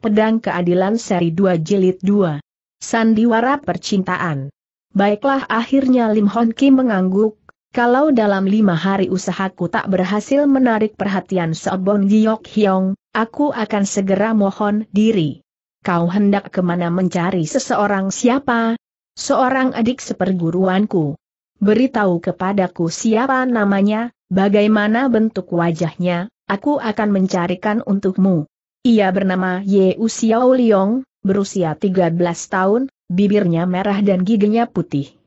Pedang Keadilan Seri 2 Jilid 2 Sandiwara Percintaan Baiklah akhirnya Lim Hon Ki mengangguk, kalau dalam lima hari usahaku tak berhasil menarik perhatian Seobong Giyok Hyong, aku akan segera mohon diri. Kau hendak kemana mencari seseorang siapa? Seorang adik seperguruanku. Beritahu kepadaku siapa namanya, bagaimana bentuk wajahnya, aku akan mencarikan untukmu. Ia bernama Ye Xiao Liong, berusia 13 tahun, bibirnya merah dan giginya putih.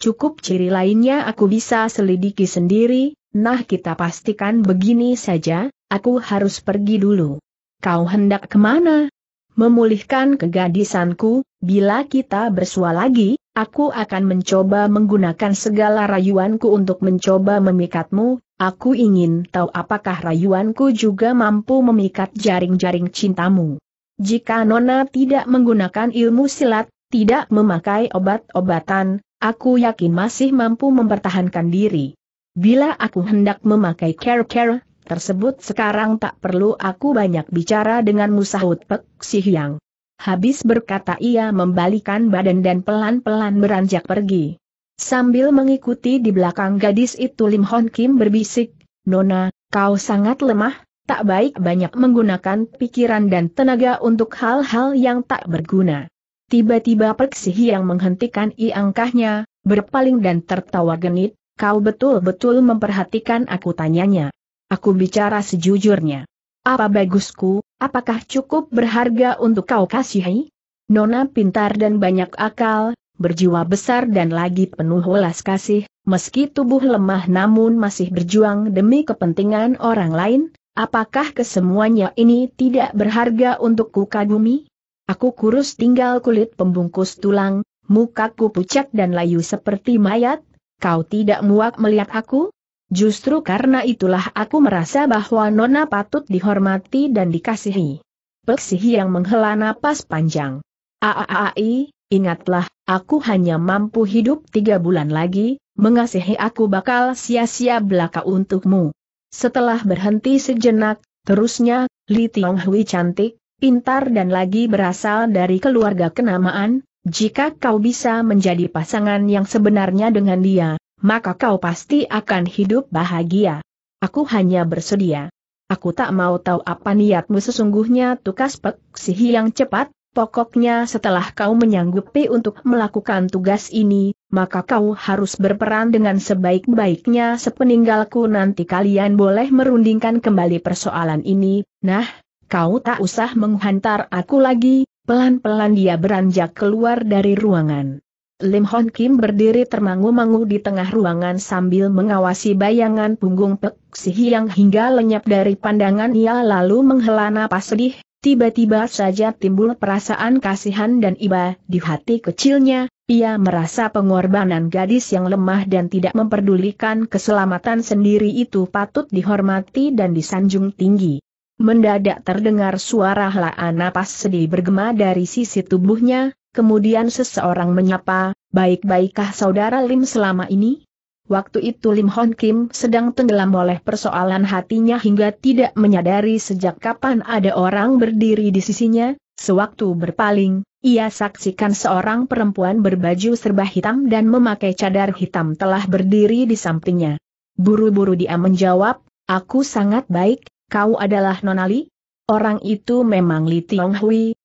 Cukup ciri lainnya aku bisa selidiki sendiri, nah kita pastikan begini saja, aku harus pergi dulu. Kau hendak kemana? Memulihkan kegadisanku, bila kita bersua lagi, Aku akan mencoba menggunakan segala rayuanku untuk mencoba memikatmu, aku ingin tahu apakah rayuanku juga mampu memikat jaring-jaring cintamu. Jika Nona tidak menggunakan ilmu silat, tidak memakai obat-obatan, aku yakin masih mampu mempertahankan diri. Bila aku hendak memakai care-care, tersebut sekarang tak perlu aku banyak bicara dengan musahut Pek Sihyang. Habis berkata ia membalikan badan dan pelan-pelan beranjak pergi. Sambil mengikuti di belakang gadis itu Lim Hon Kim berbisik, Nona, kau sangat lemah, tak baik banyak menggunakan pikiran dan tenaga untuk hal-hal yang tak berguna. Tiba-tiba Perksih yang menghentikan iangkahnya, berpaling dan tertawa genit, kau betul-betul memperhatikan aku tanyanya. Aku bicara sejujurnya. Apa bagusku, Apakah cukup berharga untuk kau kasihi? Nona pintar dan banyak akal, berjiwa besar dan lagi penuh welas kasih, meski tubuh lemah namun masih berjuang demi kepentingan orang lain, apakah kesemuanya ini tidak berharga untuk Kagumi? Aku kurus tinggal kulit pembungkus tulang, mukaku pucat dan layu seperti mayat, kau tidak muak melihat aku? Justru karena itulah aku merasa bahwa Nona patut dihormati dan dikasihi. Peksihi yang menghela napas panjang. Aaai, ingatlah, aku hanya mampu hidup tiga bulan lagi, mengasihi aku bakal sia-sia belaka untukmu. Setelah berhenti sejenak, terusnya, Li Tiong Hui cantik, pintar dan lagi berasal dari keluarga kenamaan, jika kau bisa menjadi pasangan yang sebenarnya dengan dia, maka kau pasti akan hidup bahagia. Aku hanya bersedia. Aku tak mau tahu apa niatmu sesungguhnya tukas pek sihi yang cepat, pokoknya setelah kau menyanggupi untuk melakukan tugas ini, maka kau harus berperan dengan sebaik-baiknya sepeninggalku nanti kalian boleh merundingkan kembali persoalan ini, nah, kau tak usah menghantar aku lagi, pelan-pelan dia beranjak keluar dari ruangan. Lim Hon Kim berdiri termangu-mangu di tengah ruangan sambil mengawasi bayangan punggung Pek Si yang hingga lenyap dari pandangan ia lalu menghela napas sedih, tiba-tiba saja timbul perasaan kasihan dan iba di hati kecilnya, ia merasa pengorbanan gadis yang lemah dan tidak memperdulikan keselamatan sendiri itu patut dihormati dan disanjung tinggi. Mendadak terdengar suara helaan napas sedih bergema dari sisi tubuhnya, Kemudian seseorang menyapa, baik-baikkah saudara Lim selama ini? Waktu itu Lim Hon Kim sedang tenggelam oleh persoalan hatinya hingga tidak menyadari sejak kapan ada orang berdiri di sisinya, sewaktu berpaling, ia saksikan seorang perempuan berbaju serba hitam dan memakai cadar hitam telah berdiri di sampingnya. Buru-buru dia menjawab, aku sangat baik, kau adalah Nonali? Orang itu memang Li Tiong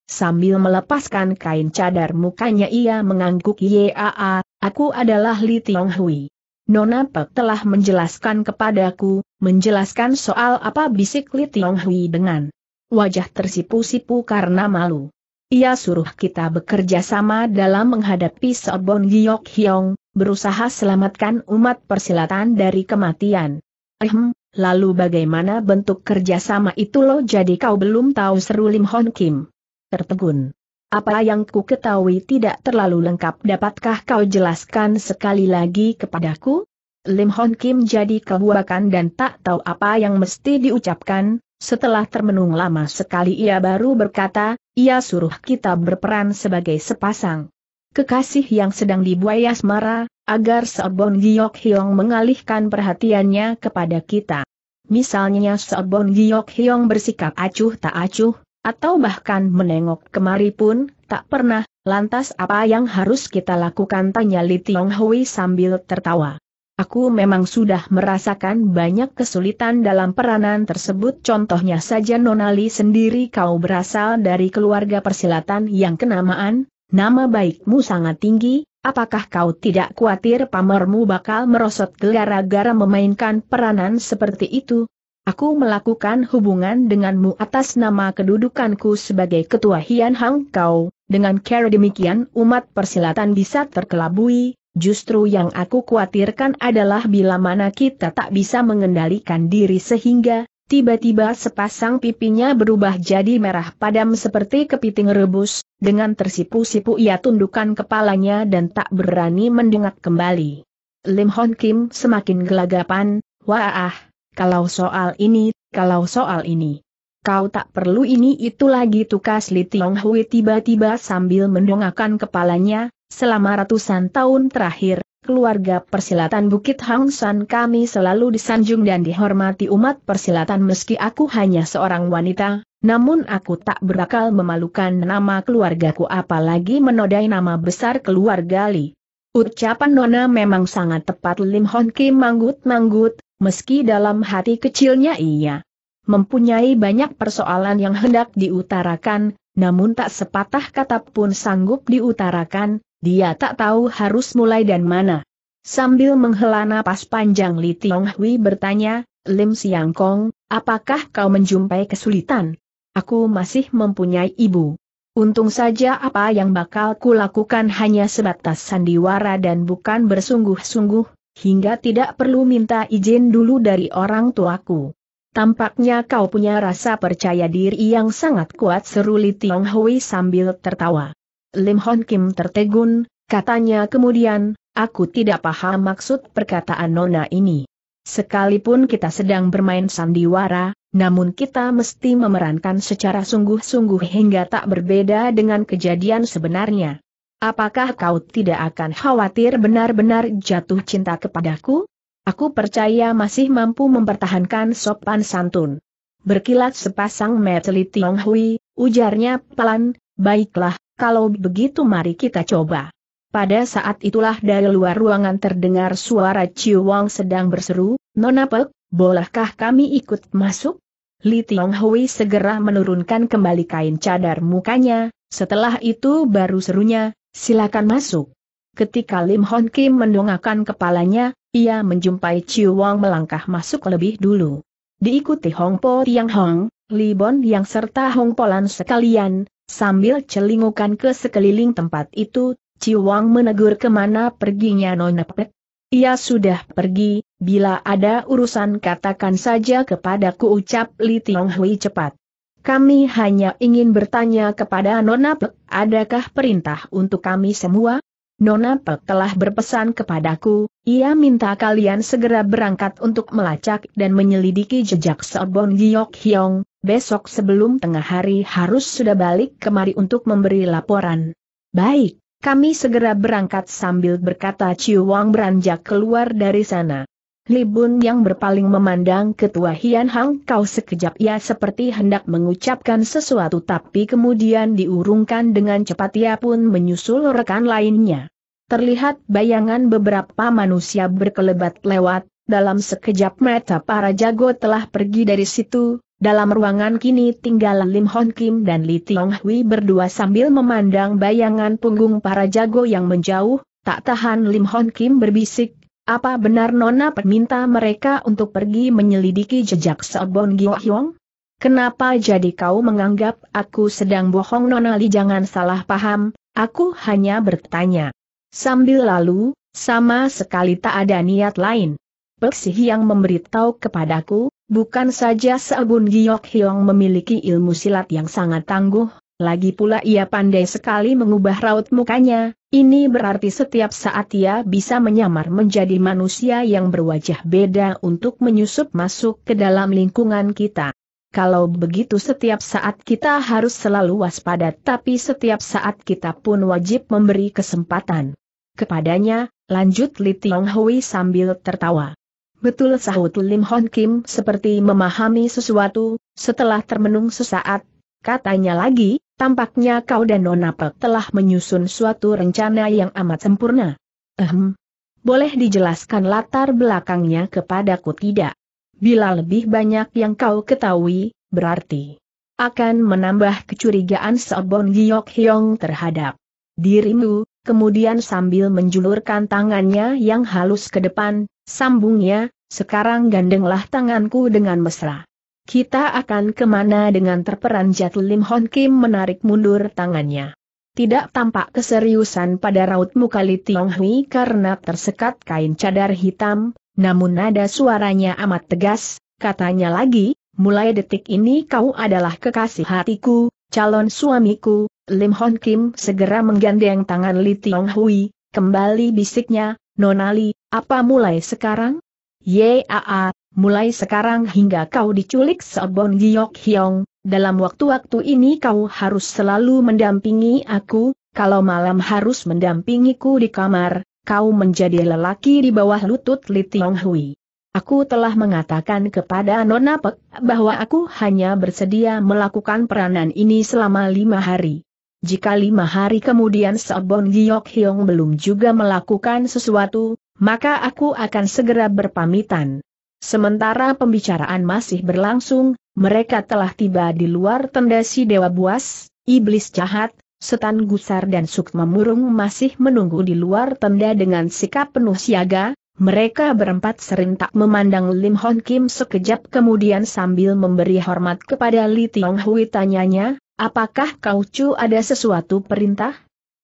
Sambil melepaskan kain cadar mukanya ia mengangguk Yaa, aku adalah Li Tiong Hui. Nona Pek telah menjelaskan kepadaku, menjelaskan soal apa bisik Li Tiong Hui dengan wajah tersipu-sipu karena malu. Ia suruh kita bekerja sama dalam menghadapi Sobon Giok Hyong, berusaha selamatkan umat persilatan dari kematian. Ehem, lalu bagaimana bentuk kerjasama itu lo jadi kau belum tahu seru Lim Hon Kim tertegun. Apa yang ku ketahui tidak terlalu lengkap dapatkah kau jelaskan sekali lagi kepadaku? Lim Hon Kim jadi kebuakan dan tak tahu apa yang mesti diucapkan, setelah termenung lama sekali ia baru berkata, ia suruh kita berperan sebagai sepasang kekasih yang sedang dibuai asmara, agar Seobon Giok Hyong mengalihkan perhatiannya kepada kita. Misalnya Seobon Giok Hyong bersikap acuh tak acuh, atau bahkan menengok kemari pun, tak pernah, lantas apa yang harus kita lakukan tanya Li Tiong Hui sambil tertawa. Aku memang sudah merasakan banyak kesulitan dalam peranan tersebut contohnya saja Nonali sendiri kau berasal dari keluarga persilatan yang kenamaan, nama baikmu sangat tinggi, apakah kau tidak khawatir pamermu bakal merosot gara-gara memainkan peranan seperti itu, Aku melakukan hubungan denganmu atas nama kedudukanku sebagai ketua Hian Hang Kau, dengan cara demikian umat persilatan bisa terkelabui, justru yang aku khawatirkan adalah bila mana kita tak bisa mengendalikan diri sehingga, tiba-tiba sepasang pipinya berubah jadi merah padam seperti kepiting rebus, dengan tersipu-sipu ia tundukkan kepalanya dan tak berani mendengar kembali. Lim Hon Kim semakin gelagapan, wah ah, kalau soal ini, kalau soal ini. Kau tak perlu ini itu lagi tukas Li Tiong Hui tiba-tiba sambil mendongakkan kepalanya, selama ratusan tahun terakhir, keluarga persilatan Bukit Hang San kami selalu disanjung dan dihormati umat persilatan meski aku hanya seorang wanita, namun aku tak berakal memalukan nama keluargaku apalagi menodai nama besar keluarga Li. Ucapan Nona memang sangat tepat Lim Hon Kim manggut-manggut, meski dalam hati kecilnya ia mempunyai banyak persoalan yang hendak diutarakan, namun tak sepatah kata pun sanggup diutarakan, dia tak tahu harus mulai dan mana. Sambil menghela napas panjang Li Tiong Hui bertanya, Lim Siang Kong, apakah kau menjumpai kesulitan? Aku masih mempunyai ibu. Untung saja apa yang bakal kulakukan hanya sebatas sandiwara dan bukan bersungguh-sungguh, hingga tidak perlu minta izin dulu dari orang tuaku. Tampaknya kau punya rasa percaya diri yang sangat kuat seru Li Tiong Hui sambil tertawa. Lim Hon Kim tertegun, katanya kemudian, aku tidak paham maksud perkataan Nona ini. Sekalipun kita sedang bermain sandiwara, namun kita mesti memerankan secara sungguh-sungguh hingga tak berbeda dengan kejadian sebenarnya. Apakah kau tidak akan khawatir benar-benar jatuh cinta kepadaku? Aku percaya masih mampu mempertahankan sopan santun. Berkilat sepasang meteli Tiong Hui, ujarnya pelan, baiklah, kalau begitu mari kita coba. Pada saat itulah dari luar ruangan terdengar suara Ciu Wang sedang berseru, Nona Pek, bolehkah kami ikut masuk? Li Tiong Hui segera menurunkan kembali kain cadar mukanya, setelah itu baru serunya, Silakan masuk. Ketika Lim Hon Kim mendongakkan kepalanya, ia menjumpai Chiu Wang melangkah masuk lebih dulu. Diikuti Hong Po Tiang Hong, Li Bon yang serta Hong Polan sekalian, sambil celingukan ke sekeliling tempat itu, Chiu Wang menegur kemana perginya Nona Pet. Ia sudah pergi, bila ada urusan katakan saja kepadaku ucap Li Tiong Hui cepat. Kami hanya ingin bertanya kepada Nona Pek, adakah perintah untuk kami semua? Nona Pek telah berpesan kepadaku, ia minta kalian segera berangkat untuk melacak dan menyelidiki jejak Seobon Giyok Hyong, besok sebelum tengah hari harus sudah balik kemari untuk memberi laporan. Baik, kami segera berangkat sambil berkata Ciu Wang beranjak keluar dari sana. Libun yang berpaling memandang ketua Hian Hang Kau sekejap ia seperti hendak mengucapkan sesuatu tapi kemudian diurungkan dengan cepat ia pun menyusul rekan lainnya. Terlihat bayangan beberapa manusia berkelebat lewat, dalam sekejap mata para jago telah pergi dari situ, dalam ruangan kini tinggal Lim Hon Kim dan Li Tiong Hui berdua sambil memandang bayangan punggung para jago yang menjauh, tak tahan Lim Hon Kim berbisik, apa benar Nona meminta mereka untuk pergi menyelidiki jejak Seobon Gyo Hyong? Kenapa jadi kau menganggap aku sedang bohong Nona Li, jangan salah paham, aku hanya bertanya. Sambil lalu, sama sekali tak ada niat lain. Peksih yang memberitahu kepadaku, bukan saja Sabun Giok Hyong memiliki ilmu silat yang sangat tangguh, lagi pula ia pandai sekali mengubah raut mukanya, ini berarti setiap saat ia bisa menyamar menjadi manusia yang berwajah beda untuk menyusup masuk ke dalam lingkungan kita. Kalau begitu setiap saat kita harus selalu waspada tapi setiap saat kita pun wajib memberi kesempatan. Kepadanya, lanjut Li Tiong Hui sambil tertawa. Betul sahut Lim Hon Kim seperti memahami sesuatu, setelah termenung sesaat, katanya lagi, Tampaknya kau dan Nona Pek telah menyusun suatu rencana yang amat sempurna. Ehem. Boleh dijelaskan latar belakangnya kepadaku tidak? Bila lebih banyak yang kau ketahui, berarti akan menambah kecurigaan Sobon Giok Hyong terhadap dirimu, kemudian sambil menjulurkan tangannya yang halus ke depan, sambungnya, sekarang gandenglah tanganku dengan mesra. Kita akan kemana dengan terperanjat Lim Hon Kim menarik mundur tangannya. Tidak tampak keseriusan pada raut muka Li Tiong Hui karena tersekat kain cadar hitam, namun nada suaranya amat tegas, katanya lagi, mulai detik ini kau adalah kekasih hatiku, calon suamiku, Lim Hon Kim segera menggandeng tangan Li Tiong Hui, kembali bisiknya, Nonali, apa mulai sekarang? Yaa, mulai sekarang hingga kau diculik Seobon Giok Hyong, dalam waktu-waktu ini kau harus selalu mendampingi aku, kalau malam harus mendampingiku di kamar, kau menjadi lelaki di bawah lutut Li Tiong Hui. Aku telah mengatakan kepada Nona Pek bahwa aku hanya bersedia melakukan peranan ini selama lima hari. Jika lima hari kemudian Seobon Giok Hyong belum juga melakukan sesuatu, maka aku akan segera berpamitan. Sementara pembicaraan masih berlangsung, mereka telah tiba di luar tenda si Dewa Buas, Iblis Jahat, Setan Gusar dan Sukma Murung masih menunggu di luar tenda dengan sikap penuh siaga, mereka berempat serentak memandang Lim Hon Kim sekejap kemudian sambil memberi hormat kepada Li Tiong Hui tanyanya, apakah kau cu ada sesuatu perintah?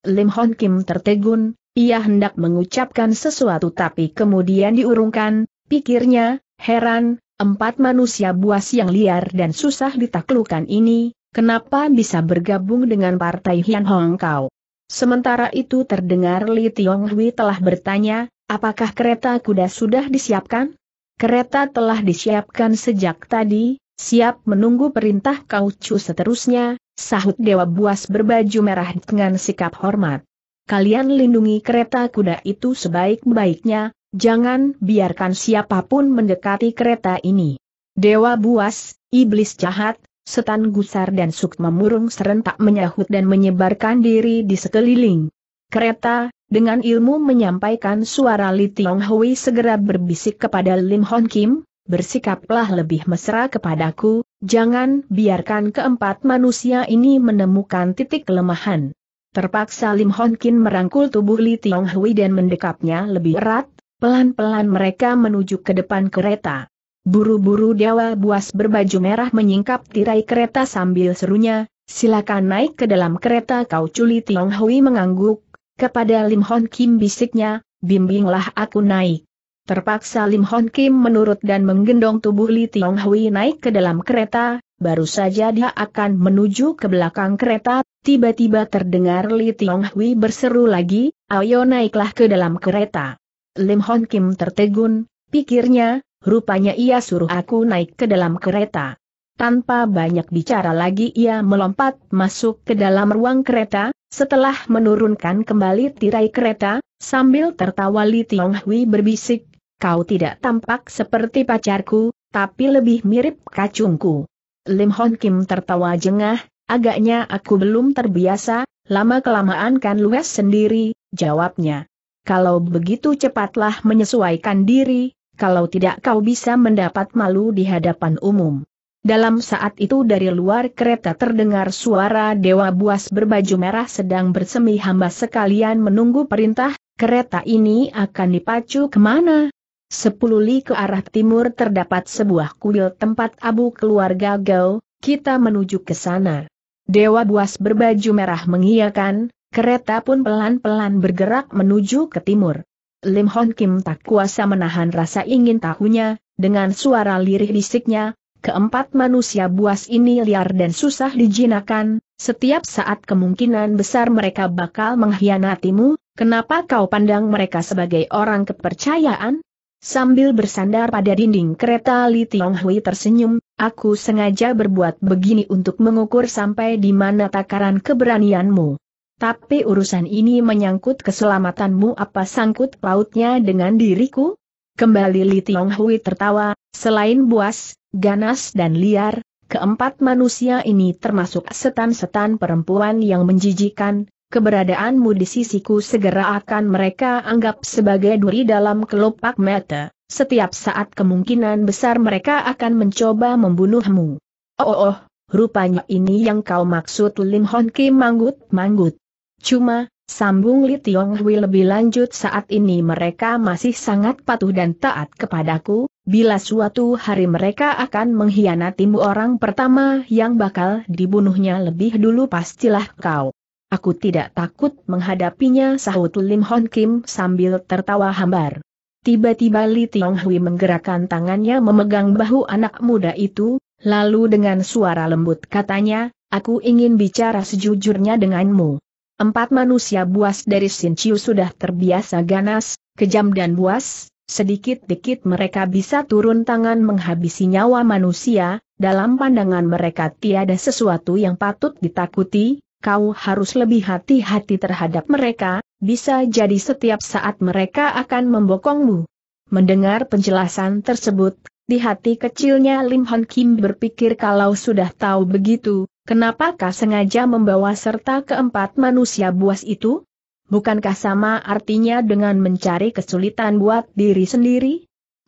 Lim Hon Kim tertegun, ia hendak mengucapkan sesuatu tapi kemudian diurungkan, pikirnya, Heran, empat manusia buas yang liar dan susah ditaklukan ini, kenapa bisa bergabung dengan partai Hian Hong Kau? Sementara itu terdengar Li Tiong Hui telah bertanya, apakah kereta kuda sudah disiapkan? Kereta telah disiapkan sejak tadi, siap menunggu perintah Kau Chu seterusnya, sahut Dewa Buas berbaju merah dengan sikap hormat. Kalian lindungi kereta kuda itu sebaik-baiknya, Jangan biarkan siapapun mendekati kereta ini. Dewa buas, iblis jahat, setan gusar dan sukma memurung serentak menyahut dan menyebarkan diri di sekeliling. Kereta, dengan ilmu menyampaikan suara Li Tiong Hui segera berbisik kepada Lim Hon Kim, bersikaplah lebih mesra kepadaku, jangan biarkan keempat manusia ini menemukan titik kelemahan. Terpaksa Lim Hon Kim merangkul tubuh Li Tiong Hui dan mendekapnya lebih erat, Pelan-pelan mereka menuju ke depan kereta. Buru-buru Dewa Buas berbaju merah menyingkap tirai kereta sambil serunya, silakan naik ke dalam kereta kau culi Tiong Hui mengangguk, kepada Lim Hon Kim bisiknya, bimbinglah aku naik. Terpaksa Lim Hon Kim menurut dan menggendong tubuh Li Tiong Hui naik ke dalam kereta, baru saja dia akan menuju ke belakang kereta, tiba-tiba terdengar Li Tiong Hui berseru lagi, ayo naiklah ke dalam kereta. Lim Hon Kim tertegun, pikirnya, rupanya ia suruh aku naik ke dalam kereta. Tanpa banyak bicara lagi ia melompat masuk ke dalam ruang kereta, setelah menurunkan kembali tirai kereta, sambil tertawa Li Tiong Hui berbisik, kau tidak tampak seperti pacarku, tapi lebih mirip kacungku. Lim Hon Kim tertawa jengah, agaknya aku belum terbiasa, lama-kelamaan kan luas sendiri, jawabnya. Kalau begitu cepatlah menyesuaikan diri, kalau tidak kau bisa mendapat malu di hadapan umum. Dalam saat itu dari luar kereta terdengar suara Dewa Buas berbaju merah sedang bersemi hamba sekalian menunggu perintah, kereta ini akan dipacu kemana? Sepuluh li ke arah timur terdapat sebuah kuil tempat abu keluarga Gao, kita menuju ke sana. Dewa Buas berbaju merah mengiyakan, Kereta pun pelan-pelan bergerak menuju ke timur. Lim Hon Kim tak kuasa menahan rasa ingin tahunya, dengan suara lirih bisiknya, keempat manusia buas ini liar dan susah dijinakan, setiap saat kemungkinan besar mereka bakal mengkhianatimu, kenapa kau pandang mereka sebagai orang kepercayaan? Sambil bersandar pada dinding kereta Li Tiong Hui tersenyum, aku sengaja berbuat begini untuk mengukur sampai di mana takaran keberanianmu. Tapi urusan ini menyangkut keselamatanmu apa sangkut pautnya dengan diriku? Kembali Li Tiong Hui tertawa, selain buas, ganas dan liar, keempat manusia ini termasuk setan-setan perempuan yang menjijikan, keberadaanmu di sisiku segera akan mereka anggap sebagai duri dalam kelopak mata, setiap saat kemungkinan besar mereka akan mencoba membunuhmu. Oh oh, oh rupanya ini yang kau maksud Lim Hon Kim manggut-manggut. Cuma, sambung Li Tiong Hui lebih lanjut saat ini mereka masih sangat patuh dan taat kepadaku, bila suatu hari mereka akan mengkhianatimu orang pertama yang bakal dibunuhnya lebih dulu pastilah kau. Aku tidak takut menghadapinya sahut Lim Hon Kim sambil tertawa hambar. Tiba-tiba Li Tiong Hui menggerakkan tangannya memegang bahu anak muda itu, lalu dengan suara lembut katanya, aku ingin bicara sejujurnya denganmu. Empat manusia buas dari Sinchiu sudah terbiasa ganas, kejam dan buas, sedikit-dikit mereka bisa turun tangan menghabisi nyawa manusia, dalam pandangan mereka tiada sesuatu yang patut ditakuti, kau harus lebih hati-hati terhadap mereka, bisa jadi setiap saat mereka akan membokongmu. Mendengar penjelasan tersebut, di hati kecilnya Lim Hon Kim berpikir kalau sudah tahu begitu, kenapakah sengaja membawa serta keempat manusia buas itu? Bukankah sama artinya dengan mencari kesulitan buat diri sendiri?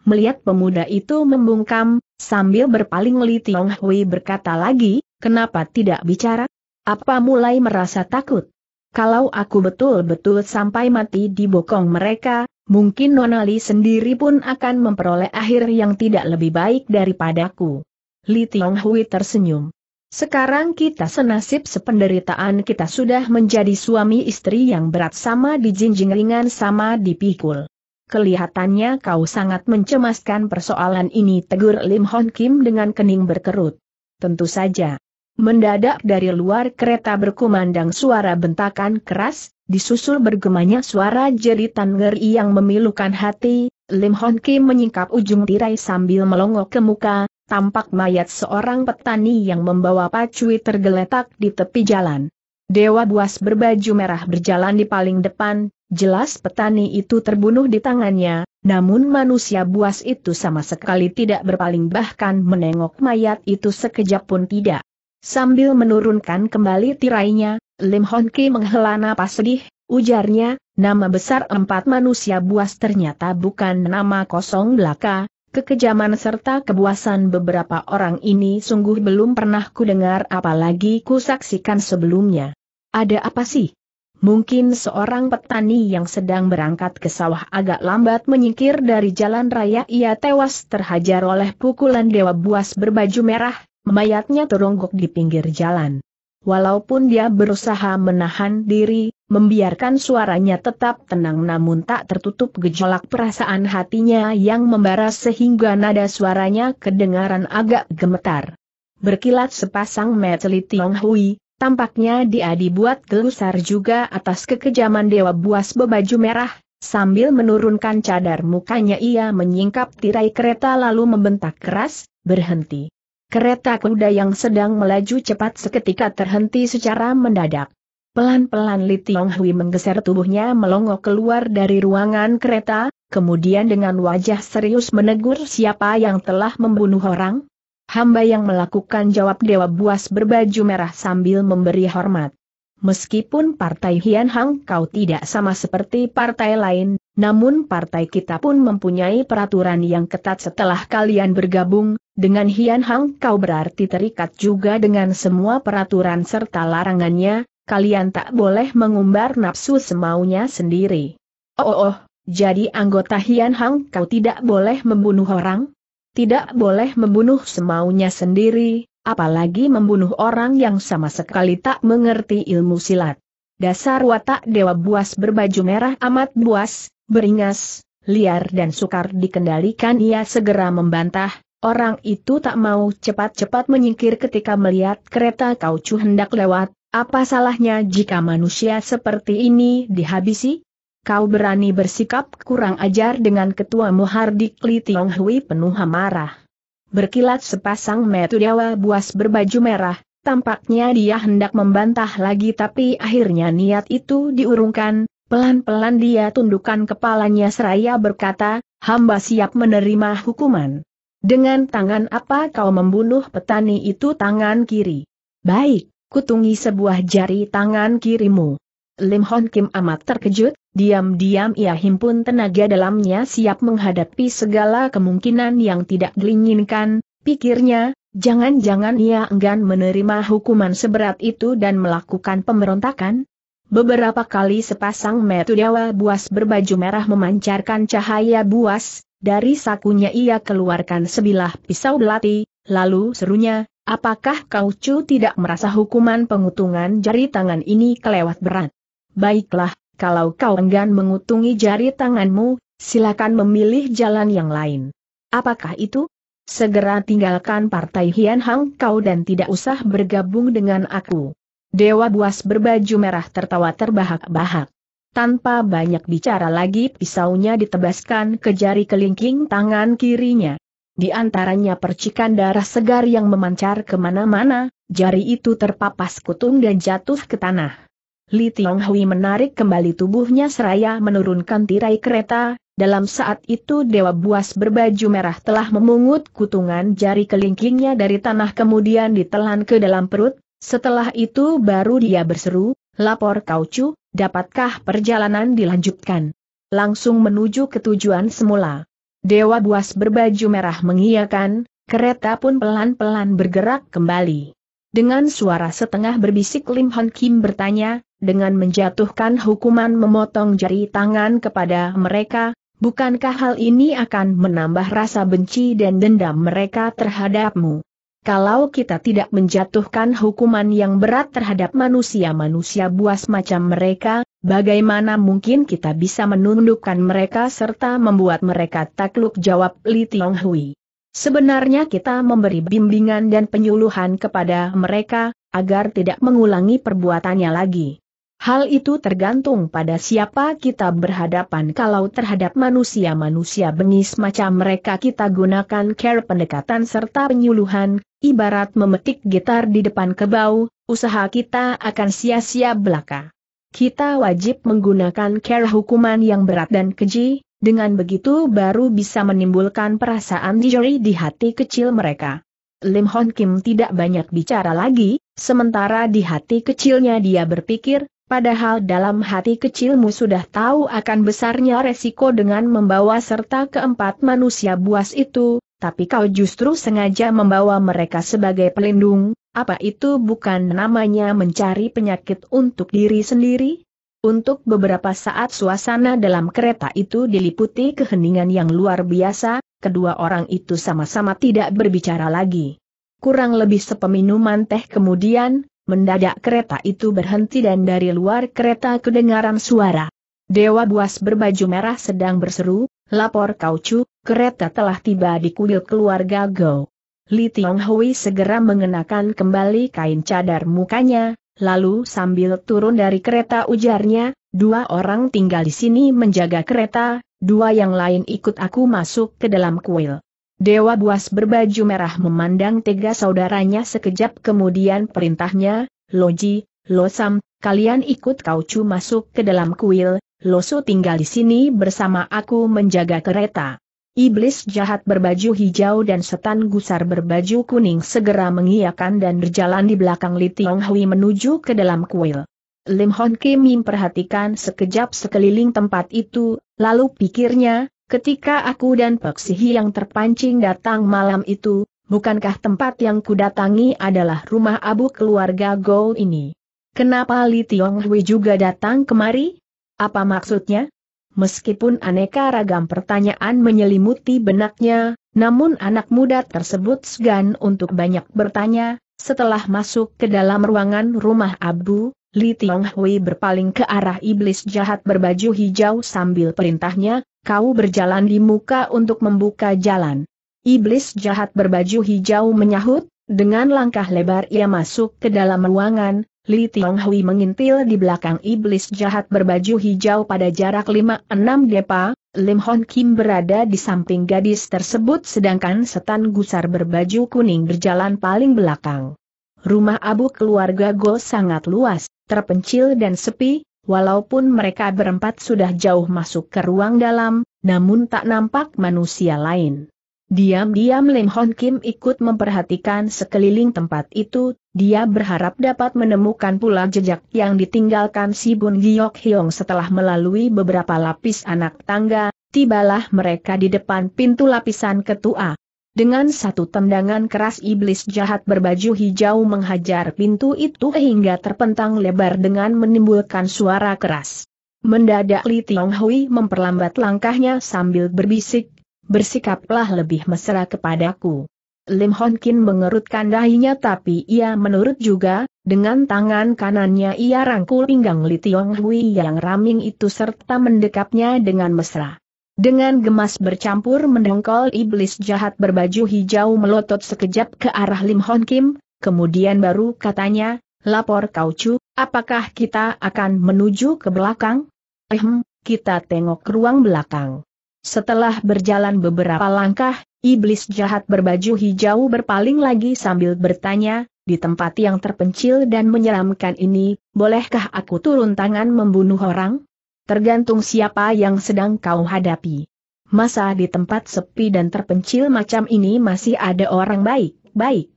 Melihat pemuda itu membungkam, sambil berpaling Li Tiong Hui berkata lagi, kenapa tidak bicara? Apa mulai merasa takut? Kalau aku betul-betul sampai mati di bokong mereka, mungkin Nonali sendiri pun akan memperoleh akhir yang tidak lebih baik daripadaku. Li Tiong tersenyum. Sekarang kita senasib sependeritaan kita sudah menjadi suami istri yang berat sama dijinjing ringan sama dipikul. Kelihatannya kau sangat mencemaskan persoalan ini tegur Lim Hon Kim dengan kening berkerut. Tentu saja. Mendadak dari luar kereta berkumandang suara bentakan keras, disusul bergemanya suara jeritan ngeri yang memilukan hati, Lim Hon Kim menyingkap ujung tirai sambil melongok ke muka, tampak mayat seorang petani yang membawa pacui tergeletak di tepi jalan. Dewa buas berbaju merah berjalan di paling depan, jelas petani itu terbunuh di tangannya, namun manusia buas itu sama sekali tidak berpaling bahkan menengok mayat itu sekejap pun tidak. Sambil menurunkan kembali tirainya, Lim Hon Ki menghela napas sedih, ujarnya, nama besar empat manusia buas ternyata bukan nama kosong belaka, kekejaman serta kebuasan beberapa orang ini sungguh belum pernah kudengar apalagi kusaksikan sebelumnya. Ada apa sih? Mungkin seorang petani yang sedang berangkat ke sawah agak lambat menyingkir dari jalan raya ia tewas terhajar oleh pukulan dewa buas berbaju merah, Mayatnya teronggok di pinggir jalan. Walaupun dia berusaha menahan diri, membiarkan suaranya tetap tenang namun tak tertutup gejolak perasaan hatinya yang membara sehingga nada suaranya kedengaran agak gemetar. Berkilat sepasang meteli Tiong Hui, tampaknya dia dibuat gelusar juga atas kekejaman Dewa Buas bebaju merah, sambil menurunkan cadar mukanya ia menyingkap tirai kereta lalu membentak keras, berhenti. Kereta kuda yang sedang melaju cepat seketika terhenti secara mendadak. Pelan-pelan Li Tiong Hui menggeser tubuhnya melongo keluar dari ruangan kereta, kemudian dengan wajah serius menegur siapa yang telah membunuh orang. Hamba yang melakukan jawab Dewa Buas berbaju merah sambil memberi hormat. Meskipun partai Hian Hang kau tidak sama seperti partai lain, namun partai kita pun mempunyai peraturan yang ketat setelah kalian bergabung, dengan Hian Hang kau berarti terikat juga dengan semua peraturan serta larangannya, kalian tak boleh mengumbar nafsu semaunya sendiri. Oh, oh, oh jadi anggota Hian Hang kau tidak boleh membunuh orang? Tidak boleh membunuh semaunya sendiri, apalagi membunuh orang yang sama sekali tak mengerti ilmu silat. Dasar watak dewa buas berbaju merah amat buas, beringas, liar dan sukar dikendalikan ia segera membantah, Orang itu tak mau cepat-cepat menyingkir ketika melihat kereta kaucu hendak lewat, apa salahnya jika manusia seperti ini dihabisi? Kau berani bersikap kurang ajar dengan ketua Muhardik Li Tiong Hui penuh amarah. Berkilat sepasang dewa buas berbaju merah, tampaknya dia hendak membantah lagi tapi akhirnya niat itu diurungkan, pelan-pelan dia tundukkan kepalanya seraya berkata, hamba siap menerima hukuman. Dengan tangan apa kau membunuh petani itu tangan kiri? Baik, kutungi sebuah jari tangan kirimu. Lim Hon Kim amat terkejut, diam-diam ia himpun tenaga dalamnya siap menghadapi segala kemungkinan yang tidak diinginkan, pikirnya, jangan-jangan ia enggan menerima hukuman seberat itu dan melakukan pemberontakan? Beberapa kali sepasang dewa buas berbaju merah memancarkan cahaya buas, dari sakunya ia keluarkan sebilah pisau belati, lalu serunya, apakah kau cu tidak merasa hukuman pengutungan jari tangan ini kelewat berat? Baiklah, kalau kau enggan mengutungi jari tanganmu, silakan memilih jalan yang lain. Apakah itu? Segera tinggalkan partai Hian Hang kau dan tidak usah bergabung dengan aku. Dewa Buas berbaju merah tertawa terbahak-bahak. Tanpa banyak bicara lagi pisaunya ditebaskan ke jari kelingking tangan kirinya. Di antaranya percikan darah segar yang memancar kemana-mana, jari itu terpapas kutung dan jatuh ke tanah. Li Tiong Hui menarik kembali tubuhnya seraya menurunkan tirai kereta, dalam saat itu Dewa Buas berbaju merah telah memungut kutungan jari kelingkingnya dari tanah kemudian ditelan ke dalam perut, setelah itu baru dia berseru, lapor Kau Kaucu, dapatkah perjalanan dilanjutkan? Langsung menuju ke tujuan semula. Dewa Buas berbaju merah mengiyakan, kereta pun pelan-pelan bergerak kembali. Dengan suara setengah berbisik Lim Hon Kim bertanya, dengan menjatuhkan hukuman memotong jari tangan kepada mereka, bukankah hal ini akan menambah rasa benci dan dendam mereka terhadapmu? kalau kita tidak menjatuhkan hukuman yang berat terhadap manusia-manusia buas macam mereka, bagaimana mungkin kita bisa menundukkan mereka serta membuat mereka takluk jawab Li Tiong Hui. Sebenarnya kita memberi bimbingan dan penyuluhan kepada mereka, agar tidak mengulangi perbuatannya lagi. Hal itu tergantung pada siapa kita berhadapan kalau terhadap manusia-manusia bengis macam mereka kita gunakan care pendekatan serta penyuluhan, ibarat memetik gitar di depan kebau, usaha kita akan sia-sia belaka. Kita wajib menggunakan care hukuman yang berat dan keji, dengan begitu baru bisa menimbulkan perasaan dijeri di hati kecil mereka. Lim Hon Kim tidak banyak bicara lagi, sementara di hati kecilnya dia berpikir, Padahal dalam hati kecilmu sudah tahu akan besarnya resiko dengan membawa serta keempat manusia buas itu, tapi kau justru sengaja membawa mereka sebagai pelindung, apa itu bukan namanya mencari penyakit untuk diri sendiri? Untuk beberapa saat suasana dalam kereta itu diliputi keheningan yang luar biasa, kedua orang itu sama-sama tidak berbicara lagi. Kurang lebih sepeminuman teh kemudian, mendadak kereta itu berhenti dan dari luar kereta kedengaran suara. Dewa Buas berbaju merah sedang berseru, lapor kaucu, kereta telah tiba di kuil keluarga Go. Li Tiong segera mengenakan kembali kain cadar mukanya, lalu sambil turun dari kereta ujarnya, dua orang tinggal di sini menjaga kereta, dua yang lain ikut aku masuk ke dalam kuil. Dewa Buas berbaju merah memandang tega saudaranya sekejap kemudian perintahnya, Loji, Losam, kalian ikut kau cu masuk ke dalam kuil, Loso tinggal di sini bersama aku menjaga kereta. Iblis jahat berbaju hijau dan setan gusar berbaju kuning segera mengiyakan dan berjalan di belakang Li Tiong Hui menuju ke dalam kuil. Lim Hon Kim memperhatikan sekejap sekeliling tempat itu, lalu pikirnya, Ketika aku dan Peksihi yang terpancing datang malam itu, bukankah tempat yang kudatangi adalah rumah abu keluarga Go ini? Kenapa Li Tiong Hui juga datang kemari? Apa maksudnya? Meskipun aneka ragam pertanyaan menyelimuti benaknya, namun anak muda tersebut segan untuk banyak bertanya, setelah masuk ke dalam ruangan rumah abu, Li Tiong Hui berpaling ke arah iblis jahat berbaju hijau sambil perintahnya, kau berjalan di muka untuk membuka jalan. Iblis jahat berbaju hijau menyahut, dengan langkah lebar ia masuk ke dalam ruangan, Li Tiong Hui mengintil di belakang iblis jahat berbaju hijau pada jarak 5-6 depa, Lim Hon Kim berada di samping gadis tersebut sedangkan setan gusar berbaju kuning berjalan paling belakang. Rumah abu keluarga Go sangat luas, terpencil dan sepi, walaupun mereka berempat sudah jauh masuk ke ruang dalam, namun tak nampak manusia lain. Diam-diam Lim Hon Kim ikut memperhatikan sekeliling tempat itu, dia berharap dapat menemukan pula jejak yang ditinggalkan si Bun Giok Hyong setelah melalui beberapa lapis anak tangga, tibalah mereka di depan pintu lapisan ketua. Dengan satu tendangan keras iblis jahat berbaju hijau menghajar pintu itu hingga terpentang lebar dengan menimbulkan suara keras. Mendadak Li Tiong memperlambat langkahnya sambil berbisik, bersikaplah lebih mesra kepadaku. Lim Hon Kin mengerutkan dahinya tapi ia menurut juga, dengan tangan kanannya ia rangkul pinggang Li Tiong yang raming itu serta mendekapnya dengan mesra. Dengan gemas bercampur mendengkol iblis jahat berbaju hijau melotot sekejap ke arah Lim Hon Kim, kemudian baru katanya, lapor kau cu, apakah kita akan menuju ke belakang? Ehem, kita tengok ruang belakang. Setelah berjalan beberapa langkah, iblis jahat berbaju hijau berpaling lagi sambil bertanya, di tempat yang terpencil dan menyeramkan ini, bolehkah aku turun tangan membunuh orang? tergantung siapa yang sedang kau hadapi. Masa di tempat sepi dan terpencil macam ini masih ada orang baik, baik.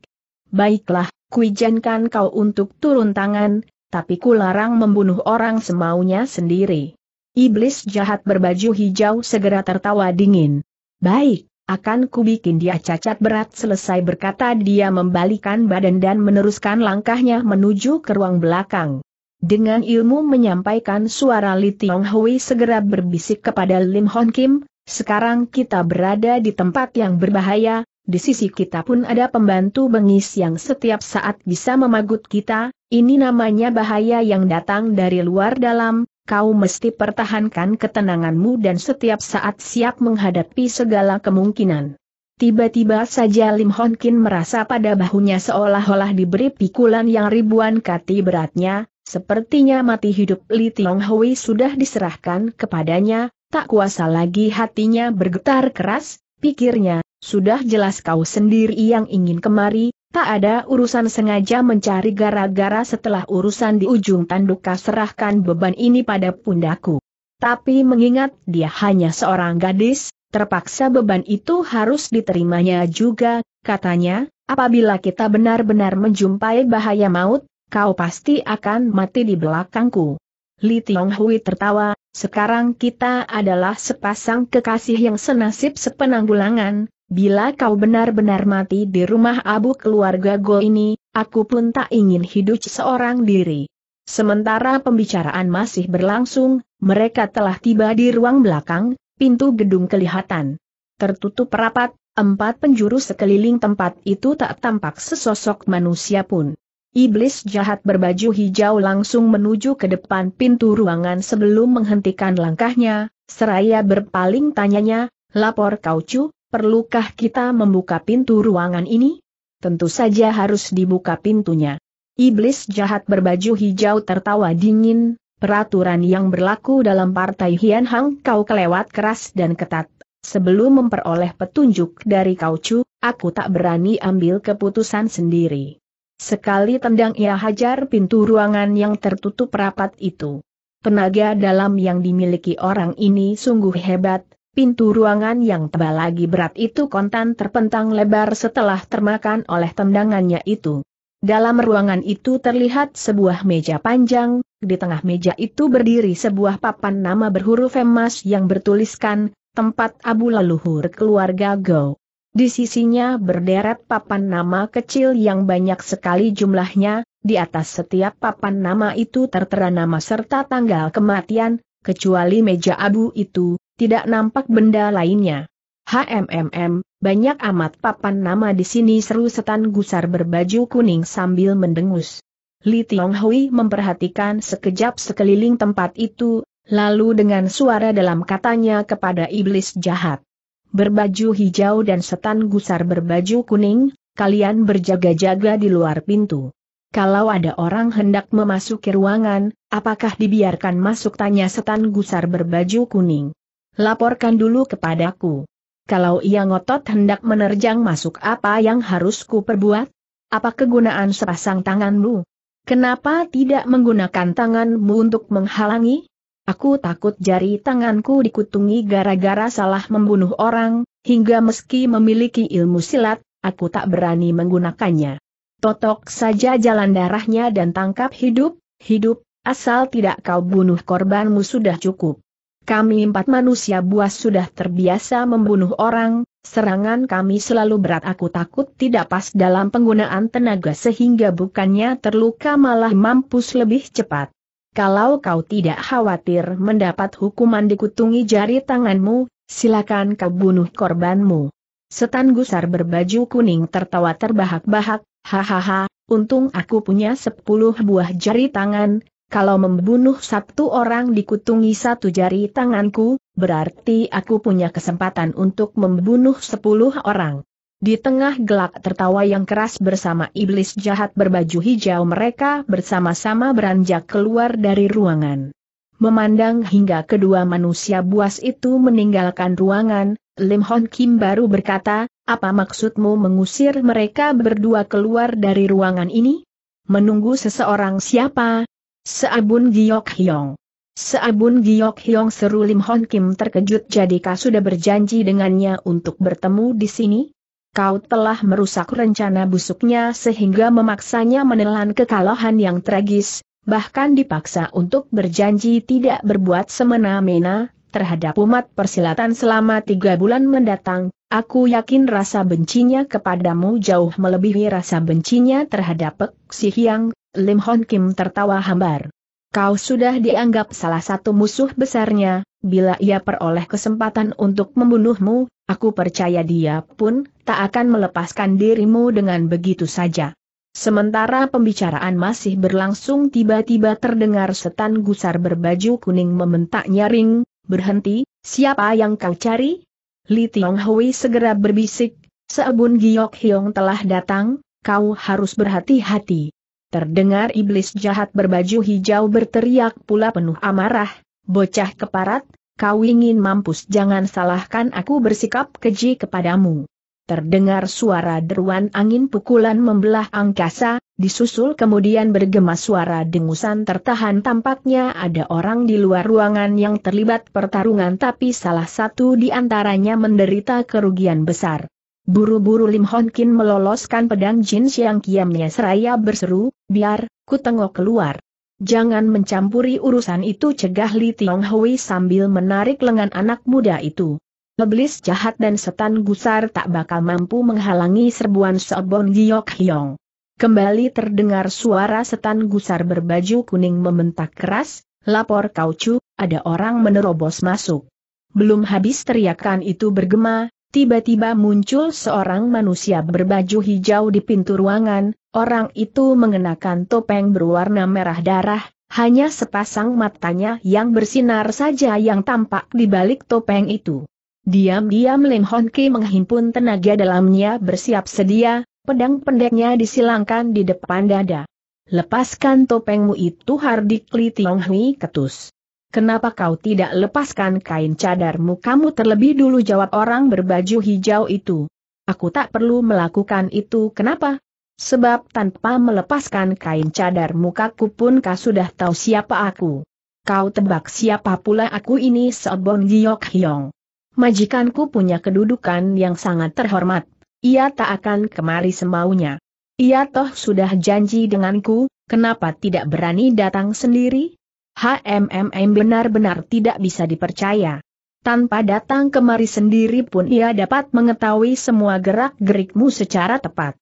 Baiklah, kuijankan kau untuk turun tangan, tapi kularang membunuh orang semaunya sendiri. Iblis jahat berbaju hijau segera tertawa dingin. Baik, akan kubikin dia cacat berat selesai berkata dia membalikan badan dan meneruskan langkahnya menuju ke ruang belakang. Dengan ilmu menyampaikan suara Li Tiong Hui segera berbisik kepada Lim Hon Kim, sekarang kita berada di tempat yang berbahaya, di sisi kita pun ada pembantu bengis yang setiap saat bisa memagut kita, ini namanya bahaya yang datang dari luar dalam, kau mesti pertahankan ketenanganmu dan setiap saat siap menghadapi segala kemungkinan. Tiba-tiba saja Lim Hon Kim merasa pada bahunya seolah-olah diberi pikulan yang ribuan kati beratnya, Sepertinya mati hidup Li Tiong Hui sudah diserahkan kepadanya, tak kuasa lagi hatinya bergetar keras, pikirnya, sudah jelas kau sendiri yang ingin kemari, tak ada urusan sengaja mencari gara-gara setelah urusan di ujung tanduk serahkan beban ini pada pundaku. Tapi mengingat dia hanya seorang gadis, terpaksa beban itu harus diterimanya juga, katanya, apabila kita benar-benar menjumpai bahaya maut, kau pasti akan mati di belakangku. Li Tiong Hui tertawa, sekarang kita adalah sepasang kekasih yang senasib sepenanggulangan, bila kau benar-benar mati di rumah abu keluarga Go ini, aku pun tak ingin hidup seorang diri. Sementara pembicaraan masih berlangsung, mereka telah tiba di ruang belakang, pintu gedung kelihatan. Tertutup rapat, empat penjuru sekeliling tempat itu tak tampak sesosok manusia pun. Iblis jahat berbaju hijau langsung menuju ke depan pintu ruangan sebelum menghentikan langkahnya, seraya berpaling tanyanya, lapor kau cu, perlukah kita membuka pintu ruangan ini? Tentu saja harus dibuka pintunya. Iblis jahat berbaju hijau tertawa dingin, peraturan yang berlaku dalam partai Hian Hang kau kelewat keras dan ketat. Sebelum memperoleh petunjuk dari kau cu, aku tak berani ambil keputusan sendiri. Sekali tendang ia hajar pintu ruangan yang tertutup rapat itu. Tenaga dalam yang dimiliki orang ini sungguh hebat, pintu ruangan yang tebal lagi berat itu kontan terpentang lebar setelah termakan oleh tendangannya itu. Dalam ruangan itu terlihat sebuah meja panjang, di tengah meja itu berdiri sebuah papan nama berhuruf emas yang bertuliskan, tempat abu leluhur keluarga Go. Di sisinya berderet papan nama kecil yang banyak sekali jumlahnya, di atas setiap papan nama itu tertera nama serta tanggal kematian, kecuali meja abu itu, tidak nampak benda lainnya. HMMM, banyak amat papan nama di sini seru setan gusar berbaju kuning sambil mendengus. Li Tiong memperhatikan sekejap sekeliling tempat itu, lalu dengan suara dalam katanya kepada iblis jahat berbaju hijau dan setan gusar berbaju kuning, kalian berjaga-jaga di luar pintu. Kalau ada orang hendak memasuki ruangan, apakah dibiarkan masuk tanya setan gusar berbaju kuning. Laporkan dulu kepadaku. Kalau ia ngotot hendak menerjang masuk apa yang harus ku perbuat? Apa kegunaan sepasang tanganmu? Kenapa tidak menggunakan tanganmu untuk menghalangi? Aku takut jari tanganku dikutungi gara-gara salah membunuh orang, hingga meski memiliki ilmu silat, aku tak berani menggunakannya. Totok saja jalan darahnya dan tangkap hidup, hidup, asal tidak kau bunuh korbanmu sudah cukup. Kami empat manusia buas sudah terbiasa membunuh orang, serangan kami selalu berat aku takut tidak pas dalam penggunaan tenaga sehingga bukannya terluka malah mampus lebih cepat kalau kau tidak khawatir mendapat hukuman dikutungi jari tanganmu, silakan kau bunuh korbanmu. Setan gusar berbaju kuning tertawa terbahak-bahak, hahaha, untung aku punya sepuluh buah jari tangan, kalau membunuh satu orang dikutungi satu jari tanganku, berarti aku punya kesempatan untuk membunuh sepuluh orang. Di tengah gelak tertawa yang keras bersama iblis jahat berbaju hijau mereka bersama-sama beranjak keluar dari ruangan. Memandang hingga kedua manusia buas itu meninggalkan ruangan, Lim Hon Kim baru berkata, apa maksudmu mengusir mereka berdua keluar dari ruangan ini? Menunggu seseorang siapa? Seabun Giok Hyong. Seabun Giok Hyong seru Lim Hon Kim terkejut jadikah sudah berjanji dengannya untuk bertemu di sini? kau telah merusak rencana busuknya sehingga memaksanya menelan kekalahan yang tragis, bahkan dipaksa untuk berjanji tidak berbuat semena-mena terhadap umat persilatan selama tiga bulan mendatang, aku yakin rasa bencinya kepadamu jauh melebihi rasa bencinya terhadap Pek Sihyang, Lim Hon Kim tertawa hambar. Kau sudah dianggap salah satu musuh besarnya, bila ia peroleh kesempatan untuk membunuhmu, aku percaya dia pun tak akan melepaskan dirimu dengan begitu saja. Sementara pembicaraan masih berlangsung tiba-tiba terdengar setan gusar berbaju kuning mementak nyaring, berhenti, siapa yang kau cari? Li Tiong Hui segera berbisik, Seabun Giok Hiong telah datang, kau harus berhati-hati. Terdengar iblis jahat berbaju hijau berteriak pula penuh amarah, bocah keparat, kau ingin mampus jangan salahkan aku bersikap keji kepadamu. Terdengar suara deruan angin pukulan membelah angkasa, disusul kemudian bergema suara dengusan tertahan tampaknya ada orang di luar ruangan yang terlibat pertarungan tapi salah satu di antaranya menderita kerugian besar. Buru-buru Lim Hon Kin meloloskan pedang Jin Xiang Kiamnya seraya berseru, biar, ku tengok keluar. Jangan mencampuri urusan itu cegah Li Tiong Hui sambil menarik lengan anak muda itu. Leblis jahat dan setan gusar tak bakal mampu menghalangi serbuan Sobon Giok Hyong. Kembali terdengar suara setan gusar berbaju kuning membentak keras, lapor kau cu, ada orang menerobos masuk. Belum habis teriakan itu bergema, Tiba-tiba muncul seorang manusia berbaju hijau di pintu ruangan, orang itu mengenakan topeng berwarna merah darah, hanya sepasang matanya yang bersinar saja yang tampak di balik topeng itu. Diam-diam Lim Hon Ki menghimpun tenaga dalamnya bersiap sedia, pedang pendeknya disilangkan di depan dada. Lepaskan topengmu itu Hardik Li Tiong Hui ketus. Kenapa kau tidak lepaskan kain cadarmu kamu terlebih dulu jawab orang berbaju hijau itu. Aku tak perlu melakukan itu kenapa? Sebab tanpa melepaskan kain cadar mukaku pun kau sudah tahu siapa aku. Kau tebak siapa pula aku ini Sobon Giok Hyong. Majikanku punya kedudukan yang sangat terhormat. Ia tak akan kemari semaunya. Ia toh sudah janji denganku, kenapa tidak berani datang sendiri? HMMM benar-benar tidak bisa dipercaya. Tanpa datang kemari sendiri pun ia dapat mengetahui semua gerak-gerikmu secara tepat.